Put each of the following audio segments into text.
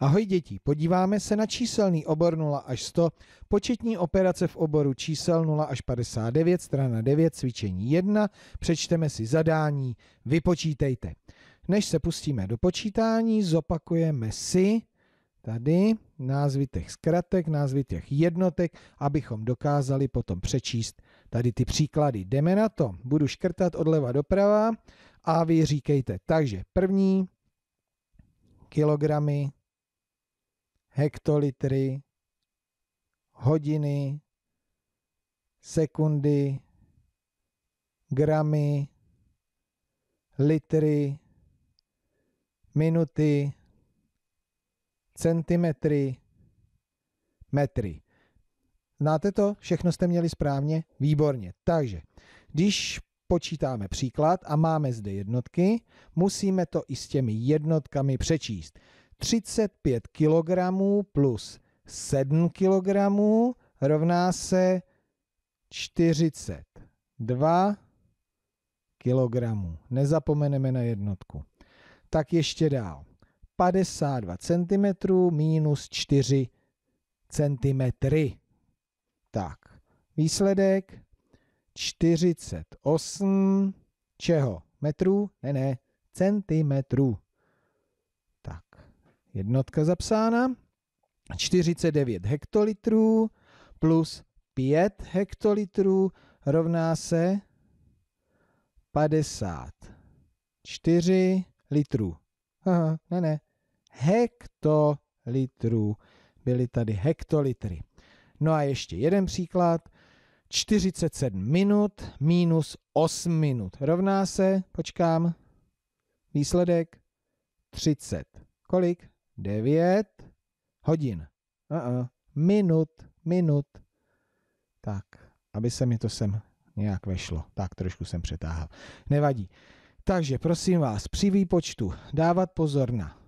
Ahoj děti, podíváme se na číselný obor 0 až 100, početní operace v oboru čísel 0 až 59, strana 9, cvičení 1, přečteme si zadání, vypočítejte. Než se pustíme do počítání, zopakujeme si tady názvy těch zkratek, názvy těch jednotek, abychom dokázali potom přečíst tady ty příklady. Jdeme na to, budu škrtat odleva doprava a vy říkejte. Takže první kilogramy, hektolitry, hodiny, sekundy, gramy, litry, minuty, centimetry, metry. Znáte to? Všechno jste měli správně? Výborně. Takže, když počítáme příklad a máme zde jednotky, musíme to i s těmi jednotkami přečíst. 35 kg plus 7 kg rovná se 42 kg. Nezapomeneme na jednotku. Tak ještě dál. 52 cm minus 4 cm. Tak, výsledek 48 čeho? Metrů? Ne, ne, centimetrů jednotka zapsána, 49 hektolitrů plus 5 hektolitrů rovná se 54 litrů. Aha, ne, ne, hektolitrů. Byly tady hektolitry. No a ještě jeden příklad. 47 minut minus 8 minut rovná se, počkám, výsledek 30. Kolik? 9 hodin. Uh-uh. Minut, minut. Tak, aby se mi to sem nějak vešlo. Tak trošku jsem přetáhal. Nevadí. Takže prosím vás, při výpočtu dávat pozor na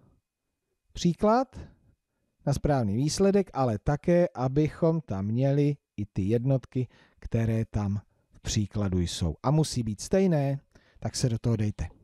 příklad, na správný výsledek, ale také, abychom tam měli i ty jednotky, které tam v příkladu jsou. A musí být stejné, tak se do toho dejte.